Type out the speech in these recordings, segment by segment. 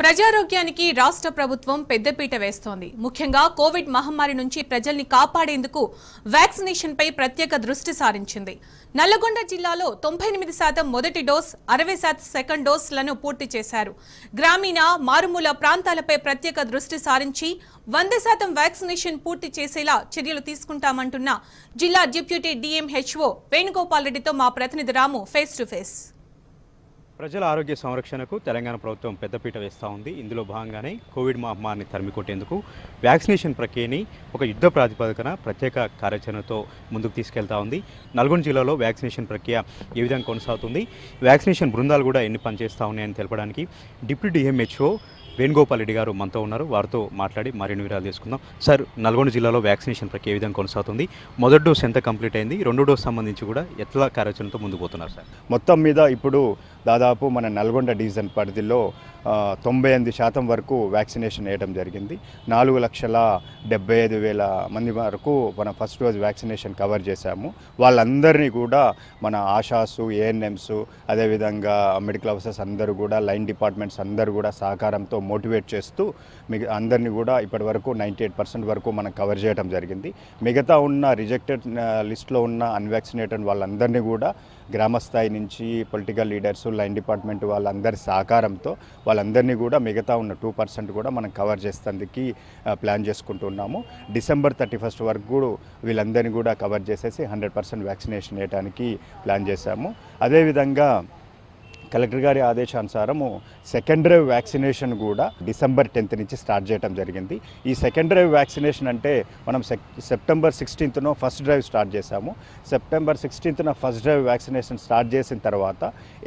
ప్రజారోగ్యానికి రాష్ట్ర ప్రభుత్వం పెద్దపీట వేస్తోంది ముఖ్యంగా కోవిడ్ మహమ్మారి నుంచి ప్రజల్ని కాపాడేందుకు వ్యాక్సినేషన్పై ప్రత్యేక దృష్టి సారించింది నల్లగొండ జిల్లాలో తొంభై ఎనిమిది శాతం మొదటి డోస్ అరవై శాతం సెకండ్ డోస్లను పూర్తి చేశారు గ్రామీణ మారుమూల ప్రాంతాలపై ప్రత్యేక దృష్టి సారించి వంద శాతం వ్యాక్సినేషన్ పూర్తి చేసేలా చర్యలు తీసుకుంటామంటున్న జిల్లా డిప్యూటీ డిఎంహెచ్ఓ వేణుగోపాల్ రెడ్డితో మా ప్రతినిధి రాము ఫేస్ టు ఫేస్ ప్రజల ఆరోగ్య సంరక్షణకు తెలంగాణ ప్రభుత్వం పెద్దపీట వేస్తూ ఉంది ఇందులో భాగంగానే కోవిడ్ మహమ్మారిని తరిమికొట్టేందుకు వ్యాక్సినేషన్ ప్రక్రియని ఒక యుద్ధ ప్రాతిపదికన ప్రత్యేక కార్యాచరణతో ముందుకు తీసుకెళ్తా ఉంది నల్గొండ జిల్లాలో వ్యాక్సినేషన్ ప్రక్రియ ఏ విధంగా కొనసాగుతుంది వ్యాక్సినేషన్ బృందాలు కూడా ఎన్ని పనిచేస్తూ ఉన్నాయని తెలపడానికి డిప్యూటీ డిఎంహెచ్ఓ వేణుగోపాల్ రెడ్డి గారు మనతో ఉన్నారు వారితో మాట్లాడి మరిన్ని వివరాలు తీసుకుందాం సార్ నల్గొండ జిల్లాలో వ్యాక్సినేషన్ ప్రక్రియ విధంగా కొనసాగుతుంది మొదటి డోస్ ఎంత కంప్లీట్ అయింది రెండో డోస్ సంబంధించి కూడా ఎట్లా కార్యాచరణతో ముందుకు పోతున్నారు సార్ మొత్తం మీద ఇప్పుడు దాదాపు మన నల్గొండ డివిజన్ పరిధిలో తొంభై ఎనిమిది శాతం వరకు వ్యాక్సినేషన్ వేయడం జరిగింది నాలుగు లక్షల డెబ్బై ఐదు వేల మంది వరకు మన ఫస్ట్ డోస్ వ్యాక్సినేషన్ కవర్ చేశాము వాళ్ళందరినీ కూడా మన ఆశాసు ఏఎన్ఎంస్ అదేవిధంగా మెడికల్ ఆఫీసర్స్ అందరూ కూడా లైన్ డిపార్ట్మెంట్స్ అందరూ కూడా సహకారంతో మోటివేట్ చేస్తూ మిగ అందరినీ కూడా ఇప్పటి వరకు నైంటీ ఎయిట్ పర్సెంట్ వరకు మనం కవర్ చేయడం జరిగింది మిగతా ఉన్న రిజెక్టెడ్ లిస్ట్లో ఉన్న అన్వాక్సినేటెడ్ వాళ్ళందరినీ కూడా గ్రామస్థాయి నుంచి పొలిటికల్ లీడర్స్ లైన్ డిపార్ట్మెంట్ వాళ్ళందరి సహకారంతో వాళ్ళందరినీ కూడా మిగతా ఉన్న టూ పర్సెంట్ కూడా మనం కవర్ చేసేందుకు ప్లాన్ చేసుకుంటున్నాము డిసెంబర్ థర్టీ ఫస్ట్ వరకు కూడా వీళ్ళందరినీ కూడా కవర్ చేసేసి హండ్రెడ్ పర్సెంట్ వ్యాక్సినేషన్ వేయడానికి ప్లాన్ చేశాము అదేవిధంగా కలెక్టర్ గారి ఆదేశానుసారము సెకండ్ డ్రైవ్ వ్యాక్సినేషన్ కూడా డిసెంబర్ టెన్త్ నుంచి స్టార్ట్ చేయడం జరిగింది ఈ సెకండ్ డ్రైవ్ వ్యాక్సినేషన్ అంటే మనం సెప్టెంబర్ సిక్స్టీన్త్నో ఫస్ట్ డ్రైవ్ స్టార్ట్ చేశాము సెప్టెంబర్ సిక్స్టీన్త్న ఫస్ట్ డ్రైవ్ వ్యాక్సినేషన్ స్టార్ట్ చేసిన తర్వాత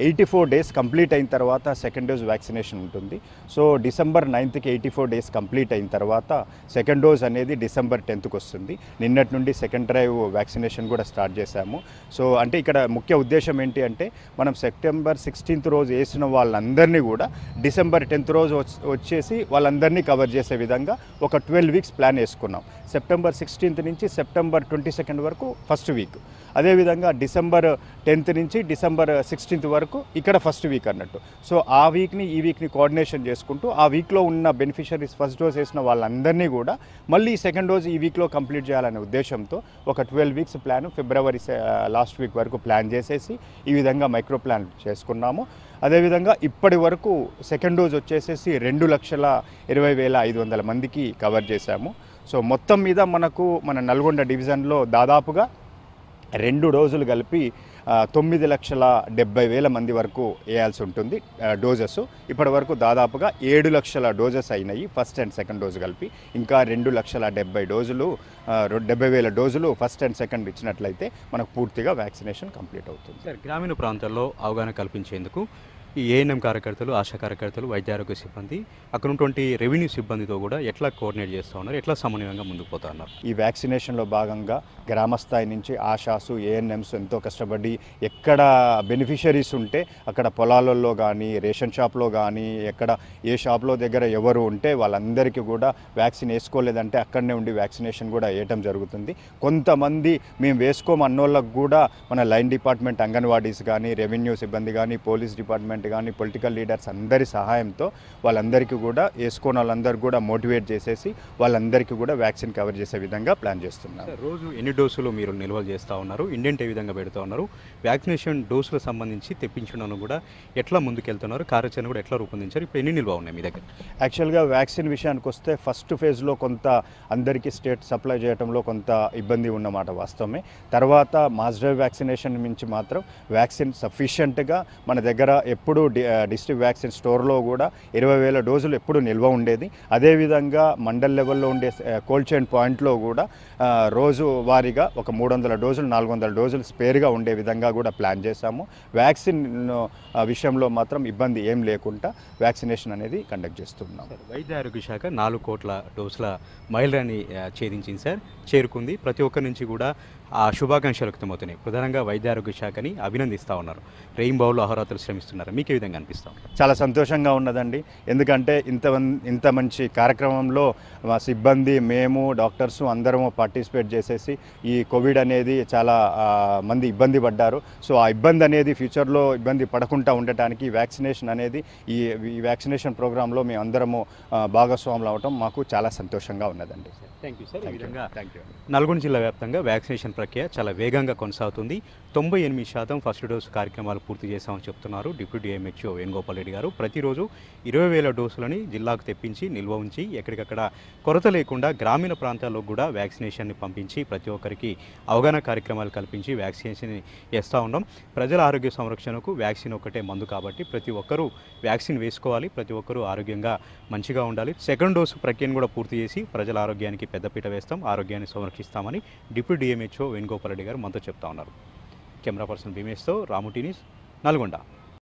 ఎయిటీ ఫోర్ డేస్ కంప్లీట్ అయిన తర్వాత సెకండ్ డోస్ వ్యాక్సినేషన్ ఉంటుంది సో డిసెంబర్ నైన్త్కి ఎయిటీ ఫోర్ డేస్ కంప్లీట్ అయిన తర్వాత సెకండ్ డోస్ అనేది డిసెంబర్ టెన్త్కి వస్తుంది నిన్నటి నుండి సెకండ్ డ్రైవ్ వ్యాక్సినేషన్ కూడా స్టార్ట్ చేశాము సో అంటే ఇక్కడ ముఖ్య ఉద్దేశం ఏంటి అంటే మనం సెప్టెంబర్ సిక్స్టీన్ సిక్స్టీన్త్ రోజు వేసిన వాళ్ళందరినీ కూడా డిసెంబర్ టెన్త్ రోజు వచ్చేసి వాళ్ళందరినీ కవర్ చేసే విధంగా ఒక ట్వెల్వ్ వీక్స్ ప్లాన్ వేసుకున్నాం సెప్టెంబర్ సిక్స్టీన్త్ నుంచి సెప్టెంబర్ ట్వంటీ సెకండ్ వరకు ఫస్ట్ వీక్ అదేవిధంగా డిసెంబర్ టెన్త్ నుంచి డిసెంబర్ సిక్స్టీన్త్ వరకు ఇక్కడ ఫస్ట్ వీక్ అన్నట్టు సో ఆ వీక్ని ఈ వీక్ని కోఆర్డినేషన్ చేసుకుంటూ ఆ వీక్లో ఉన్న బెనిఫిషరీస్ ఫస్ట్ డోస్ వేసిన వాళ్ళందరినీ కూడా మళ్ళీ సెకండ్ డోస్ ఈ వీక్లో కంప్లీట్ చేయాలనే ఉద్దేశంతో ఒక ట్వెల్వ్ వీక్స్ ప్లాన్ ఫిబ్రవరి లాస్ట్ వీక్ వరకు ప్లాన్ చేసేసి ఈ విధంగా మైక్రో ప్లాన్ చేసుకున్నాము అదేవిధంగా ఇప్పటి వరకు సెకండ్ డోజ్ వచ్చేసేసి రెండు లక్షల ఇరవై వేల ఐదు వందల మందికి కవర్ చేశాము సో మొత్తం మీద మనకు మన నల్గొండ డివిజన్లో దాదాపుగా రెండు డోసులు కలిపి తొమ్మిది లక్షల డెబ్బై వేల మంది వరకు వేయాల్సి ఉంటుంది డోజెస్ ఇప్పటి వరకు దాదాపుగా ఏడు లక్షల డోజెస్ అయినాయి ఫస్ట్ అండ్ సెకండ్ డోసు కలిపి ఇంకా రెండు లక్షల డెబ్బై డోజులు డెబ్బై వేల డోజులు ఫస్ట్ అండ్ సెకండ్ ఇచ్చినట్లయితే మనకు పూర్తిగా వ్యాక్సినేషన్ కంప్లీట్ అవుతుంది సార్ గ్రామీణ ప్రాంతాల్లో అవగాహన కల్పించేందుకు ఈ ఏఎన్ఎం కార్యకర్తలు ఆశా కార్యకర్తలు వైద్య ఆరోగ్య సిబ్బంది అక్కడ ఉన్నటువంటి రెవెన్యూ సిబ్బందితో కూడా ఎట్లా కోఆర్డినేట్ చేస్తూ ఉన్నారు ఎట్లా సమన్వయంగా ముందుకు పోతా ఉన్నారు ఈ వ్యాక్సినేషన్లో భాగంగా గ్రామస్థాయి నుంచి ఆశాసు ఏఎన్ఎంస్ ఎంతో కష్టపడి ఎక్కడ బెనిఫిషరీస్ ఉంటే అక్కడ పొలాలలో కానీ రేషన్ షాప్లో కానీ ఎక్కడ ఏ షాప్లో దగ్గర ఎవరు ఉంటే వాళ్ళందరికీ కూడా వ్యాక్సిన్ వేసుకోలేదంటే అక్కడనే ఉండి వ్యాక్సినేషన్ కూడా వేయటం జరుగుతుంది కొంతమంది మేము వేసుకోమన్నోళ్ళకు కూడా మన లైన్ డిపార్ట్మెంట్ అంగన్వాడీస్ కానీ రెవెన్యూ సిబ్బంది కానీ పోలీస్ డిపార్ట్మెంట్ గవర్నమెంట్ కానీ పొలిటికల్ లీడర్స్ అందరి సహాయంతో వాళ్ళందరికీ కూడా వేసుకొని వాళ్ళందరికీ కూడా మోటివేట్ చేసేసి వాళ్ళందరికీ కూడా వ్యాక్సిన్ కవర్ చేసే విధంగా ప్లాన్ చేస్తున్నాం రోజు ఎన్ని డోసులు మీరు నిల్వ చేస్తూ ఉన్నారు ఇండెంట్ ఏ విధంగా పెడుతూ ఉన్నారు వ్యాక్సినేషన్ డోసులకు సంబంధించి తెప్పించడం కూడా ఎట్లా ముందుకెళ్తున్నారు కార్యాచరణ కూడా ఎట్లా రూపొందించారు ఇప్పుడు ఎన్ని నిల్వ ఉన్నాయి మీ దగ్గర యాక్చువల్గా వ్యాక్సిన్ విషయానికి వస్తే ఫస్ట్ ఫేజ్లో కొంత అందరికీ స్టేట్ సప్లై చేయడంలో కొంత ఇబ్బంది ఉన్నమాట వాస్తవమే తర్వాత మాస్డర్ వ్యాక్సినేషన్ నుంచి మాత్రం వ్యాక్సిన్ సఫిషియెంట్గా మన దగ్గర ఎప్పుడు ఎప్పుడు డిస్ట్రిక్ట్ వ్యాక్సిన్ స్టోర్లో కూడా ఇరవై వేల డోసులు ఎప్పుడు నిల్వ ఉండేది అదేవిధంగా మండల్ లెవెల్లో ఉండే కోల్డ్ చైన్ పాయింట్లో కూడా రోజు వారీగా ఒక మూడు వందల డోసులు నాలుగు వందల డోసులు స్పేర్గా ఉండే విధంగా కూడా ప్లాన్ చేశాము వ్యాక్సిన్ విషయంలో మాత్రం ఇబ్బంది ఏం లేకుండా వ్యాక్సినేషన్ అనేది కండక్ట్ చేస్తున్నాం వైద్య ఆరోగ్య శాఖ నాలుగు కోట్ల డోసుల మహిళని ఛేదించింది సార్ చేరుకుంది ప్రతి ఒక్కరి నుంచి కూడా ఆ శుభాకాంక్షలు వ్యక్తమవుతున్నాయి ప్రధానంగా వైద్య ఆరోగ్య శాఖని అభినందిస్తూ ఉన్నారు రెయిన్ బౌల్ అహోరాత్రులు శ్రమిస్తున్నారు మీకు ఏ విధంగా అనిపిస్తాం చాలా సంతోషంగా ఉన్నదండి ఎందుకంటే ఇంత ఇంత మంచి కార్యక్రమంలో మా సిబ్బంది మేము డాక్టర్స్ అందరము పార్టిసిపేట్ చేసేసి ఈ కోవిడ్ అనేది చాలా మంది ఇబ్బంది పడ్డారు సో ఆ ఇబ్బంది అనేది ఫ్యూచర్లో ఇబ్బంది పడకుండా ఉండటానికి వ్యాక్సినేషన్ అనేది ఈ ఈ వ్యాక్సినేషన్ ప్రోగ్రాంలో మేము అందరము భాగస్వాములు అవటం మాకు చాలా సంతోషంగా ఉన్నదండి థ్యాంక్ యూ నల్గొండ జిల్లా వ్యాప్తంగా వ్యాక్సినేషన్ ప్రక్రియ చాలా వేగంగా కొనసాగుతుంది తొంభై ఎనిమిది శాతం ఫస్ట్ డోసు కార్యక్రమాలు పూర్తి చేశామని చెప్తున్నారు డిప్యూటీ డిఎంహెచ్ఓ వేణుగోపాల్ రెడ్డి గారు ప్రతిరోజు ఇరవై వేల డోసులని జిల్లాకు తెప్పించి నిల్వ ఉంచి ఎక్కడికక్కడ కొరత లేకుండా గ్రామీణ ప్రాంతాల్లో కూడా వ్యాక్సినేషన్ని పంపించి ప్రతి ఒక్కరికి అవగాహన కార్యక్రమాలు కల్పించి వ్యాక్సినేషన్ వేస్తూ ఉన్నాం ప్రజల ఆరోగ్య సంరక్షణకు వ్యాక్సిన్ ఒకటే మందు కాబట్టి ప్రతి ఒక్కరూ వ్యాక్సిన్ వేసుకోవాలి ప్రతి ఒక్కరూ ఆరోగ్యంగా మంచిగా ఉండాలి సెకండ్ డోసు ప్రక్రియను కూడా పూర్తి చేసి ప్రజల ఆరోగ్యానికి పెద్దపీట వేస్తాం ఆరోగ్యాన్ని సంరక్షిస్తామని డిప్యూటీ డిఎంహెచ్ఓ వేణుగోపాల్ రెడ్డి గారు మనతో చెప్తా ఉన్నారు కెమెరా పర్సన్ భీమేష్తో రాముటి నల్గొండ